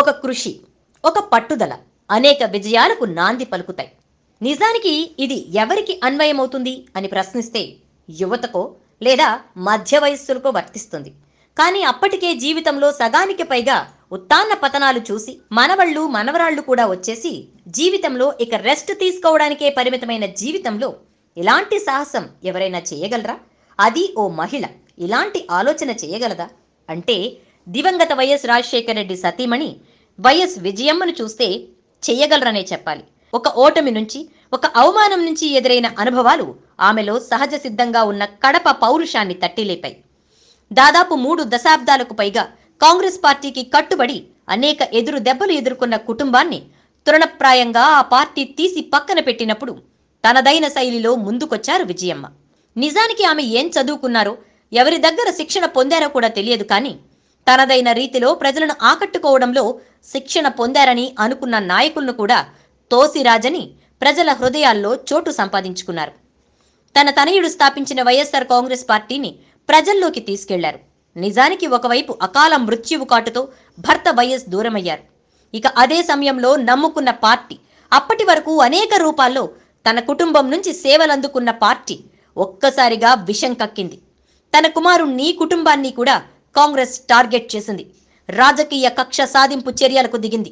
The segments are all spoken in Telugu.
ఒక కృషి ఒక పట్టుదల అనేక విజయాలకు నాంది పలుకుతాయి నిజానికి ఇది ఎవరికి అన్వయమవుతుంది అని ప్రశ్నిస్తే యువతకో లేదా మధ్య వయస్సులకో వర్తిస్తుంది కానీ అప్పటికే జీవితంలో సగానికి పైగా ఉత్తాన్న పతనాలు చూసి మనవళ్ళు మనవరాళ్ళు కూడా వచ్చేసి జీవితంలో ఇక రెస్ట్ తీసుకోవడానికే పరిమితమైన జీవితంలో ఇలాంటి సాహసం ఎవరైనా చేయగలరా అది ఓ మహిళ ఇలాంటి ఆలోచన చేయగలదా అంటే దివంగత వైఎస్ రాజశేఖర రెడ్డి సతీమణి వైఎస్ విజయమ్మను చూస్తే చెయ్యగలరనే చెప్పాలి ఒక ఓటమి నుంచి ఒక అవమానం నుంచి ఎదురైన అనుభవాలు ఆమెలో సహజ సిద్ధంగా ఉన్న కడప పౌరుషాన్ని తట్టిలేపాయి దాదాపు మూడు దశాబ్దాలకు పైగా కాంగ్రెస్ పార్టీకి కట్టుబడి అనేక ఎదురు దెబ్బలు ఎదుర్కొన్న కుటుంబాన్ని తృణప్రాయంగా ఆ పార్టీ తీసి పక్కన పెట్టినప్పుడు తనదైన శైలిలో ముందుకొచ్చారు విజయమ్మ నిజానికి ఆమె ఏం చదువుకున్నారో ఎవరి దగ్గర శిక్షణ పొందారో కూడా తెలియదు కానీ తనదైన రీతిలో ప్రజలను ఆకట్టుకోవడంలో శిక్షణ పొందారని అనుకున్న నాయకులను కూడా తోసిరాజని ప్రజల హృదయాల్లో చోటు సంపాదించుకున్నారు తన తనయుడు స్థాపించిన వైఎస్ఆర్ కాంగ్రెస్ పార్టీని ప్రజల్లోకి తీసుకెళ్లారు నిజానికి ఒకవైపు అకాల మృత్యువు కాటుతో భర్త వైఎస్ దూరమయ్యారు ఇక అదే సమయంలో నమ్ముకున్న పార్టీ అప్పటి వరకు అనేక రూపాల్లో తన కుటుంబం నుంచి సేవలందుకున్న పార్టీ ఒక్కసారిగా విషం కక్కింది తన కుమారుణ్ణి కుటుంబాన్ని కూడా కాంగ్రెస్ టార్గెట్ చేసింది రాజకీయ కక్ష సాధింపు చర్యలకు దిగింది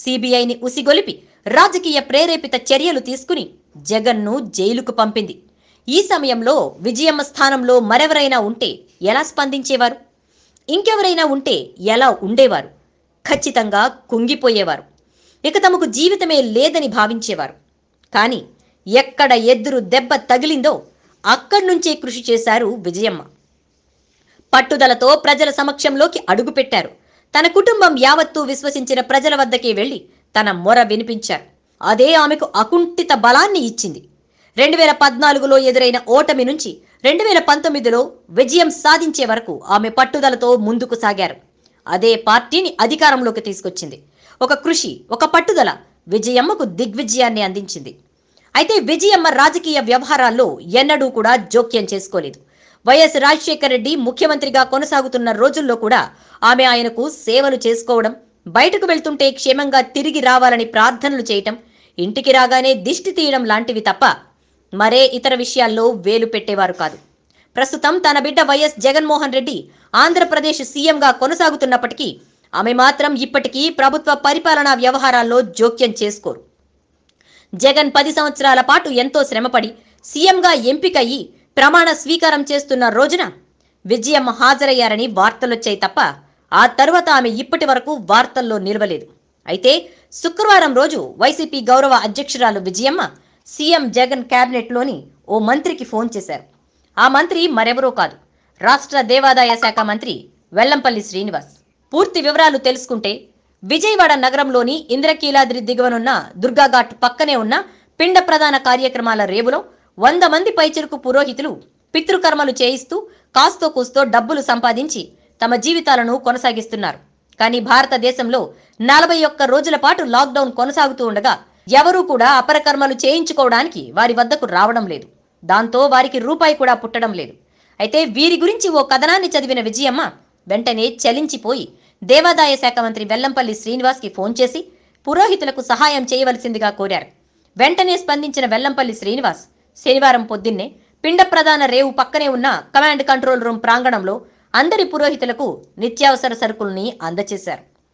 సిబిఐని ఉసిగొలిపి రాజకీయ ప్రేరేపిత చర్యలు తీసుకుని జగన్ను జైలుకు పంపింది ఈ సమయంలో విజయమ్మ స్థానంలో మరెవరైనా ఉంటే ఎలా స్పందించేవారు ఇంకెవరైనా ఉంటే ఎలా ఉండేవారు ఖచ్చితంగా కుంగిపోయేవారు ఇక తమకు జీవితమే లేదని భావించేవారు కానీ ఎక్కడ ఎద్దురు దెబ్బ తగిలిందో అక్కడి నుంచే కృషి చేశారు విజయమ్మ పట్టుదలతో ప్రజల సమక్షంలోకి అడుగుపెట్టారు తన కుటుంబం యావత్తూ విశ్వసించిన ప్రజల వద్దకే వెళ్లి తన మొర వినిపించారు అదే ఆమెకు అకుంఠిత బలాన్ని ఇచ్చింది రెండు వేల పద్నాలుగులో ఎదురైన ఓటమి నుంచి రెండు వేల పంతొమ్మిదిలో విజయం సాధించే వరకు ఆమె పట్టుదలతో ముందుకు సాగారు అదే పార్టీని అధికారంలోకి తీసుకొచ్చింది ఒక కృషి ఒక పట్టుదల విజయమ్మకు దిగ్విజయాన్ని అందించింది అయితే విజయమ్మ రాజకీయ వ్యవహారాల్లో ఎన్నడూ కూడా జోక్యం చేసుకోలేదు వైఎస్ రాజశేఖర రెడ్డి ముఖ్యమంత్రిగా కొనసాగుతున్న రోజుల్లో కూడా ఆమె ఆయనకు సేవలు చేసుకోవడం బయటకు వెళ్తుంటే క్షేమంగా తిరిగి రావాలని ప్రార్థనలు చేయటం ఇంటికి రాగానే దిష్టి తీయడం లాంటివి తప్ప మరే ఇతర విషయాల్లో వేలు పెట్టేవారు కాదు ప్రస్తుతం తన బిడ్డ వైఎస్ జగన్మోహన్ రెడ్డి ఆంధ్రప్రదేశ్ సీఎంగా కొనసాగుతున్నప్పటికీ ఆమె మాత్రం ఇప్పటికీ ప్రభుత్వ పరిపాలనా వ్యవహారాల్లో జోక్యం చేసుకోరు జగన్ పది సంవత్సరాల పాటు ఎంతో శ్రమపడి సీఎంగా ఎంపికయ్యి ప్రమాణ స్వీకారం చేస్తున్న రోజున విజయమ్మ హాజరయ్యారని వార్తలొచ్చాయి తప్ప ఆ తర్వాత ఆమె ఇప్పటి వరకు వార్తల్లో నిలవలేదు అయితే శుక్రవారం రోజు వైసీపీ గౌరవ అధ్యక్షురాలు విజయమ్మ సీఎం జగన్ క్యాబినెట్లోని ఓ మంత్రికి ఫోన్ చేశారు ఆ మంత్రి మరెవరో కాదు రాష్ట్ర దేవాదాయ శాఖ మంత్రి వెల్లంపల్లి శ్రీనివాస్ పూర్తి వివరాలు తెలుసుకుంటే విజయవాడ నగరంలోని ఇంద్రకీలాద్రి దిగువనున్న దుర్గాఘాట్ పక్కనే ఉన్న పిండ ప్రధాన కార్యక్రమాల రేవులో వంద మంది పైచెరుకు పురోహితులు పితృకర్మలు చేయిస్తూ కాస్తో కూస్తో డబ్బులు సంపాదించి తమ జీవితాలను కొనసాగిస్తున్నారు కానీ భారతదేశంలో నలభై ఒక్క రోజుల పాటు లాక్డౌన్ కొనసాగుతూ ఉండగా ఎవరూ కూడా అపరకర్మలు చేయించుకోవడానికి వారి వద్దకు రావడం లేదు దాంతో వారికి రూపాయి కూడా పుట్టడం లేదు అయితే వీరి గురించి ఓ కథనాన్ని చదివిన విజయమ్మ వెంటనే చలించిపోయి దేవాదాయ శాఖ మంత్రి వెల్లంపల్లి శ్రీనివాస్కి ఫోన్ చేసి పురోహితులకు సహాయం చేయవలసిందిగా కోరారు వెంటనే స్పందించిన వెల్లంపల్లి శ్రీనివాస్ శనివారం పొద్దున్నే పిండ ప్రధాన రేవు పక్కనే ఉన్న కమాండ్ కంట్రోల్ రూమ్ ప్రాంగణంలో అందరి పురోహితులకు నిత్యావసర సరుకుల్ని అందచేశారు